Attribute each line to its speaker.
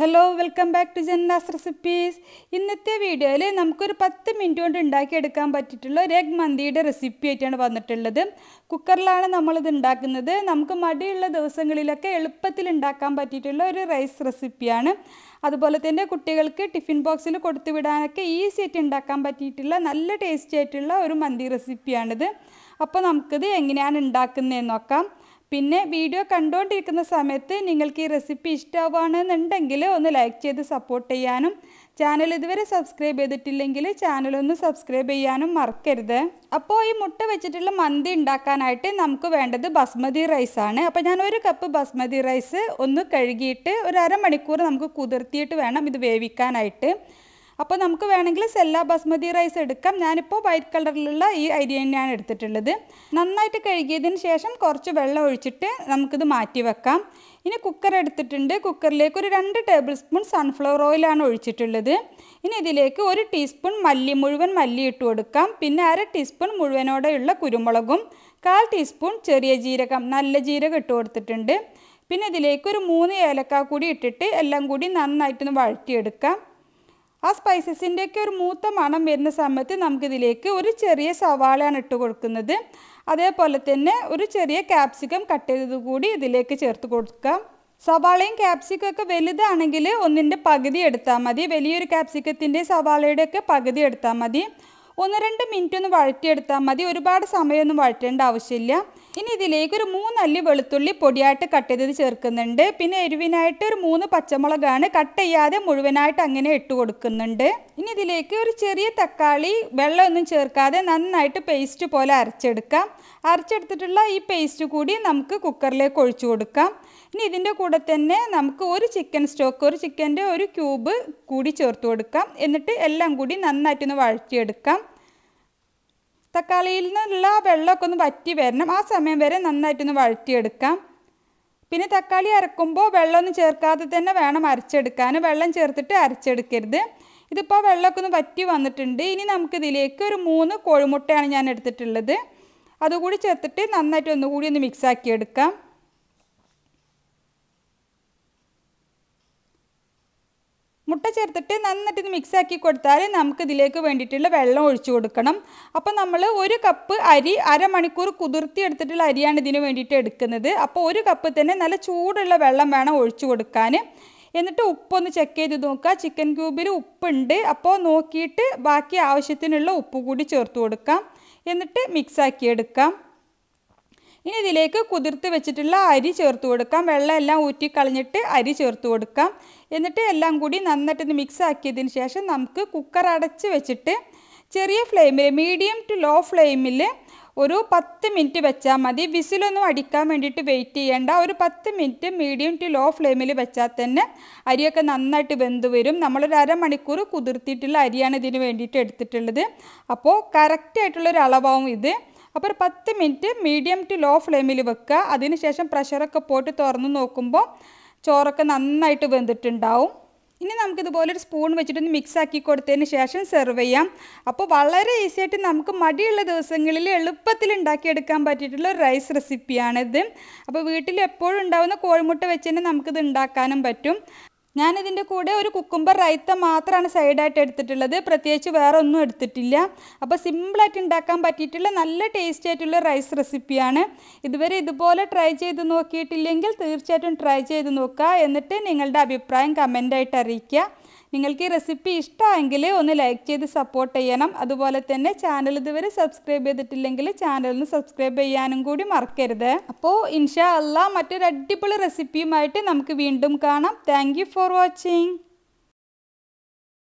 Speaker 1: hello welcome back to Jannas recipes ഇന്നത്തെ വീഡിയോയിൽ നമുക്കൊരു പത്ത് മിനിറ്റ് കൊണ്ട് ഉണ്ടാക്കിയെടുക്കാൻ പറ്റിയിട്ടുള്ള ഒരു എഗ് മന്തിയുടെ റെസിപ്പി ആയിട്ടാണ് വന്നിട്ടുള്ളത് കുക്കറിലാണ് നമ്മളിത് ഉണ്ടാക്കുന്നത് നമുക്ക് മടിയുള്ള ദിവസങ്ങളിലൊക്കെ എളുപ്പത്തിൽ ഉണ്ടാക്കാൻ പറ്റിയിട്ടുള്ള ഒരു റൈസ് റെസിപ്പിയാണ് അതുപോലെ തന്നെ കുട്ടികൾക്ക് ടിഫിൻ ബോക്സിൽ കൊടുത്തു വിടാനൊക്കെ ഈസി ആയിട്ട് ഉണ്ടാക്കാൻ പറ്റിയിട്ടുള്ള നല്ല ടേസ്റ്റി ആയിട്ടുള്ള ഒരു മന്തി റെസിപ്പിയാണിത് അപ്പോൾ നമുക്കിത് എങ്ങനെയാണ് ഉണ്ടാക്കുന്നതെന്ന് നോക്കാം പിന്നെ വീഡിയോ കണ്ടുകൊണ്ടിരിക്കുന്ന സമയത്ത് നിങ്ങൾക്ക് ഈ റെസിപ്പി ഇഷ്ടമാവുകയാണെന്നുണ്ടെങ്കിൽ ഒന്ന് ലൈക്ക് ചെയ്ത് സപ്പോർട്ട് ചെയ്യാനും ചാനൽ ഇതുവരെ സബ്സ്ക്രൈബ് ചെയ്തിട്ടില്ലെങ്കിൽ ചാനൽ ഒന്ന് സബ്സ്ക്രൈബ് ചെയ്യാനും മറക്കരുത് അപ്പോൾ ഈ മുട്ട വെച്ചിട്ടുള്ള മന്തി ഉണ്ടാക്കാനായിട്ട് നമുക്ക് വേണ്ടത് ബസ്മതി റൈസ് ആണ് അപ്പോൾ ഞാൻ ഒരു കപ്പ് ബസ്മതി റൈസ് ഒന്ന് കഴുകിയിട്ട് ഒരു അരമണിക്കൂർ നമുക്ക് കുതിർത്തിയിട്ട് വേണം ഇത് വേവിക്കാനായിട്ട് അപ്പോൾ നമുക്ക് വേണമെങ്കിൽ സെല്ല ബസ്മതി റൈസ് എടുക്കാം ഞാനിപ്പോൾ വൈറ്റ് കളറിലുള്ള ഈ അരി തന്നെയാണ് എടുത്തിട്ടുള്ളത് നന്നായിട്ട് കഴുകിയതിന് ശേഷം കുറച്ച് വെള്ളം ഒഴിച്ചിട്ട് നമുക്കിത് മാറ്റി വെക്കാം ഇനി കുക്കർ എടുത്തിട്ടുണ്ട് കുക്കറിലേക്ക് ഒരു രണ്ട് ടേബിൾ സ്പൂൺ സൺഫ്ലവർ ഓയിലാണ് ഒഴിച്ചിട്ടുള്ളത് ഇനി ഇതിലേക്ക് ഒരു ടീസ്പൂൺ മല്ലി മുഴുവൻ മല്ലി ഇട്ട് കൊടുക്കാം പിന്നെ അര ടീസ്പൂൺ മുഴുവനോടെയുള്ള കുരുമുളകും കാൽ ടീസ്പൂൺ ചെറിയ ജീരകം നല്ല ജീരകം ഇട്ട് കൊടുത്തിട്ടുണ്ട് പിന്നെ ഇതിലേക്ക് ഒരു മൂന്ന് ഏലക്ക കൂടി ഇട്ടിട്ട് എല്ലാം കൂടി നന്നായിട്ടൊന്ന് വഴറ്റിയെടുക്കാം ആ സ്പൈസസിൻ്റെയൊക്കെ ഒരു മൂത്ത മണം വരുന്ന സമയത്ത് നമുക്കിതിലേക്ക് ഒരു ചെറിയ സവാളയാണ് ഇട്ട് കൊടുക്കുന്നത് അതേപോലെ തന്നെ ഒരു ചെറിയ ക്യാപ്സിക്കം കട്ട് ചെയ്തത് കൂടി ഇതിലേക്ക് ചേർത്ത് കൊടുക്കാം സവാളയും ക്യാപ്സിക്കം ഒക്കെ വലുതാണെങ്കിൽ ഒന്നിൻ്റെ പകുതി എടുത്താൽ മതി വലിയൊരു ക്യാപ്സിക്കത്തിൻ്റെ സവാളയുടെ ഒക്കെ പകുതി എടുത്താൽ മതി ഒന്ന് രണ്ട് മിനിറ്റ് ഒന്ന് വഴറ്റിയെടുത്താൽ മതി ഒരുപാട് സമയമൊന്നും വഴറ്റേണ്ട ആവശ്യമില്ല ഇനി ഇതിലേക്ക് ഒരു മൂന്നല്ലി വെളുത്തുള്ളി പൊടിയായിട്ട് കട്ട് ചെയ്തത് ചേർക്കുന്നുണ്ട് പിന്നെ എരിവിനായിട്ട് ഒരു മൂന്ന് പച്ചമുളകാണ് കട്ട് ചെയ്യാതെ മുഴുവനായിട്ട് അങ്ങനെ ഇട്ട് കൊടുക്കുന്നുണ്ട് ഇനി ഇതിലേക്ക് ഒരു ചെറിയ തക്കാളി വെള്ളമൊന്നും ചേർക്കാതെ നന്നായിട്ട് പേസ്റ്റ് പോലെ അരച്ചെടുക്കാം അരച്ചെടുത്തിട്ടുള്ള ഈ പേസ്റ്റ് കൂടി നമുക്ക് കുക്കറിലേക്ക് ഒഴിച്ചു കൊടുക്കാം ഇനി ഇതിൻ്റെ കൂടെ തന്നെ നമുക്ക് ഒരു ചിക്കൻ സ്റ്റോക്ക് ഒരു ചിക്കൻ്റെ ഒരു ക്യൂബ് കൂടി ചേർത്ത് കൊടുക്കാം എന്നിട്ട് എല്ലാം കൂടി നന്നായിട്ടൊന്ന് വഴറ്റിയെടുക്കാം തക്കാളിയിൽ നിന്നുള്ള വെള്ളമൊക്കെ ഒന്ന് വറ്റി വരണം ആ സമയം വരെ നന്നായിട്ടൊന്ന് വഴറ്റിയെടുക്കാം പിന്നെ തക്കാളി അരക്കുമ്പോൾ വെള്ളമൊന്നും ചേർക്കാതെ തന്നെ വേണം അരച്ചെടുക്കാൻ വെള്ളം ചേർത്തിട്ട് അരച്ചെടുക്കരുത് ഇതിപ്പോൾ വെള്ളമൊക്കെ ഒന്ന് വറ്റി വന്നിട്ടുണ്ട് ഇനി നമുക്കിതിലേക്ക് ഒരു മൂന്ന് കോഴിമുട്ടയാണ് ഞാൻ എടുത്തിട്ടുള്ളത് അതുകൂടി ചേർത്തിട്ട് നന്നായിട്ട് ഒന്നുകൂടി ഒന്ന് മിക്സാക്കി എടുക്കാം മുട്ട ചേർത്തിട്ട് നന്നായിട്ട് ഇത് മിക്സാക്കി കൊടുത്താൽ നമുക്ക് ഇതിലേക്ക് വേണ്ടിയിട്ടുള്ള വെള്ളം ഒഴിച്ചു കൊടുക്കണം അപ്പോൾ നമ്മൾ ഒരു കപ്പ് അരി അരമണിക്കൂർ കുതിർത്തി എടുത്തിട്ടുള്ള അരിയാണ് ഇതിന് വേണ്ടിയിട്ട് എടുക്കുന്നത് അപ്പോൾ ഒരു കപ്പ് തന്നെ നല്ല ചൂടുള്ള വെള്ളം വേണം ഒഴിച്ചു കൊടുക്കാൻ എന്നിട്ട് ഉപ്പൊന്ന് ചെക്ക് ചെയ്ത് നോക്കുക ചിക്കൻ ക്യൂബിൽ ഉപ്പുണ്ട് അപ്പോൾ നോക്കിയിട്ട് ബാക്കി ആവശ്യത്തിനുള്ള ഉപ്പ് കൂടി ചേർത്ത് കൊടുക്കാം എന്നിട്ട് മിക്സാക്കി എടുക്കാം ഇനി ഇതിലേക്ക് കുതിർത്ത് വെച്ചിട്ടുള്ള അരി ചേർത്ത് കൊടുക്കാം വെള്ളമെല്ലാം ഊറ്റിക്കളഞ്ഞിട്ട് അരി ചേർത്ത് കൊടുക്കാം എന്നിട്ട് എല്ലാം കൂടി നന്നായിട്ടൊന്ന് മിക്സ് ആക്കിയതിന് ശേഷം നമുക്ക് കുക്കർ അടച്ച് വെച്ചിട്ട് ചെറിയ ഫ്ലെയിമിൽ മീഡിയം ടു ലോ ഫ്ലെയിമിൽ ഒരു പത്ത് മിനിറ്റ് വെച്ചാൽ മതി വിസിലൊന്നും അടിക്കാൻ വേണ്ടിയിട്ട് വെയിറ്റ് ചെയ്യേണ്ട ഒരു പത്ത് മിനിറ്റ് മീഡിയം ടു ലോ ഫ്ലെയിമിൽ വെച്ചാൽ തന്നെ അരിയൊക്കെ നന്നായിട്ട് വെന്ത് വരും നമ്മളൊരു അരമണിക്കൂർ കുതിർത്തിയിട്ടുള്ള അരിയാണ് ഇതിന് വേണ്ടിയിട്ട് എടുത്തിട്ടുള്ളത് അപ്പോൾ കറക്റ്റായിട്ടുള്ളൊരു അളവാവും ഇത് അപ്പോൾ ഒരു പത്ത് മിനിറ്റ് മീഡിയം ടു ലോ ഫ്ലെയിമിൽ വെക്കുക അതിനുശേഷം പ്രഷറൊക്കെ പോയിട്ട് തുറന്ന് നോക്കുമ്പോൾ ചോറൊക്കെ നന്നായിട്ട് വെന്തിട്ടുണ്ടാവും ഇനി നമുക്കിതുപോലെ ഒരു സ്പൂൺ വെച്ചിട്ടൊന്ന് മിക്സ് ആക്കി കൊടുത്തതിന് ശേഷം സെർവ് ചെയ്യാം അപ്പോൾ വളരെ ഈസി ആയിട്ട് നമുക്ക് മടിയുള്ള ദിവസങ്ങളിൽ എളുപ്പത്തിൽ ഉണ്ടാക്കിയെടുക്കാൻ പറ്റിയിട്ടുള്ള ഒരു റൈസ് റെസിപ്പിയാണിത് അപ്പോൾ വീട്ടിൽ എപ്പോഴും ഉണ്ടാകുന്ന കോഴിമുട്ട വെച്ച് തന്നെ നമുക്കിത് ഉണ്ടാക്കാനും പറ്റും ഞാനിതിൻ്റെ കൂടെ ഒരു കുക്കുംബർ റൈത്ത മാത്രമാണ് സൈഡായിട്ട് എടുത്തിട്ടുള്ളത് പ്രത്യേകിച്ച് വേറെ ഒന്നും എടുത്തിട്ടില്ല അപ്പോൾ സിമ്പിളായിട്ട് ഉണ്ടാക്കാൻ പറ്റിയിട്ടുള്ള നല്ല ടേസ്റ്റി ആയിട്ടുള്ള റൈസ് റെസിപ്പിയാണ് ഇതുവരെ ഇതുപോലെ ട്രൈ ചെയ്ത് നോക്കിയിട്ടില്ലെങ്കിൽ തീർച്ചയായിട്ടും ട്രൈ ചെയ്ത് നോക്കുക എന്നിട്ട് നിങ്ങളുടെ അഭിപ്രായം കമൻ്റായിട്ട് അറിയിക്കുക നിങ്ങൾക്ക് ഈ റെസിപ്പി ഇഷ്ടമെങ്കിൽ ഒന്ന് ലൈക്ക് ചെയ്ത് സപ്പോർട്ട് ചെയ്യണം അതുപോലെ തന്നെ ചാനൽ ഇതുവരെ സബ്സ്ക്രൈബ് ചെയ്തിട്ടില്ലെങ്കിൽ ചാനലിന് സബ്സ്ക്രൈബ് ചെയ്യാനും കൂടി മറക്കരുത് അപ്പോൾ ഇൻഷാ അല്ല മറ്റൊരു അടിപൊളി റെസിപ്പിയുമായിട്ട് നമുക്ക് വീണ്ടും കാണാം താങ്ക് ഫോർ വാച്ചിങ്